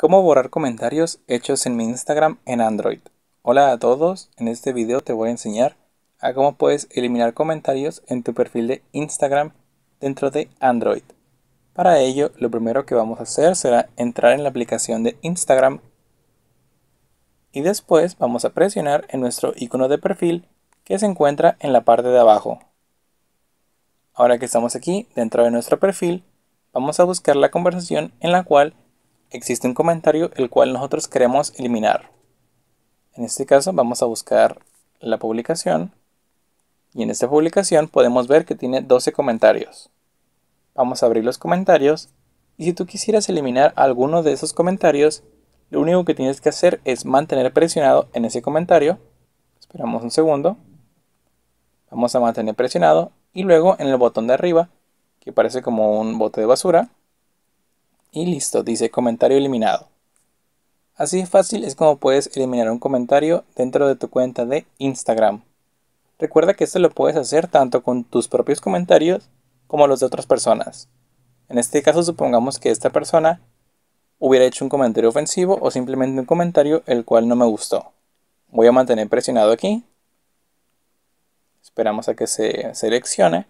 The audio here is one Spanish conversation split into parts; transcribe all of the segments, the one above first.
¿Cómo borrar comentarios hechos en mi Instagram en Android? Hola a todos, en este video te voy a enseñar a cómo puedes eliminar comentarios en tu perfil de Instagram dentro de Android. Para ello, lo primero que vamos a hacer será entrar en la aplicación de Instagram y después vamos a presionar en nuestro icono de perfil que se encuentra en la parte de abajo. Ahora que estamos aquí, dentro de nuestro perfil, vamos a buscar la conversación en la cual existe un comentario el cual nosotros queremos eliminar. En este caso vamos a buscar la publicación y en esta publicación podemos ver que tiene 12 comentarios. Vamos a abrir los comentarios y si tú quisieras eliminar alguno de esos comentarios, lo único que tienes que hacer es mantener presionado en ese comentario. Esperamos un segundo. Vamos a mantener presionado y luego en el botón de arriba, que parece como un bote de basura, y listo, dice comentario eliminado. Así de fácil es como puedes eliminar un comentario dentro de tu cuenta de Instagram. Recuerda que esto lo puedes hacer tanto con tus propios comentarios como los de otras personas. En este caso supongamos que esta persona hubiera hecho un comentario ofensivo o simplemente un comentario el cual no me gustó. Voy a mantener presionado aquí. Esperamos a que se seleccione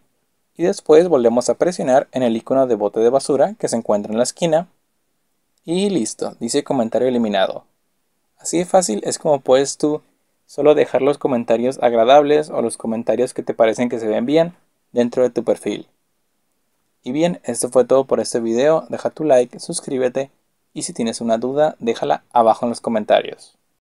y después volvemos a presionar en el icono de bote de basura que se encuentra en la esquina. Y listo, dice comentario eliminado. Así de fácil es como puedes tú solo dejar los comentarios agradables o los comentarios que te parecen que se ven bien dentro de tu perfil. Y bien, esto fue todo por este video, deja tu like, suscríbete y si tienes una duda déjala abajo en los comentarios.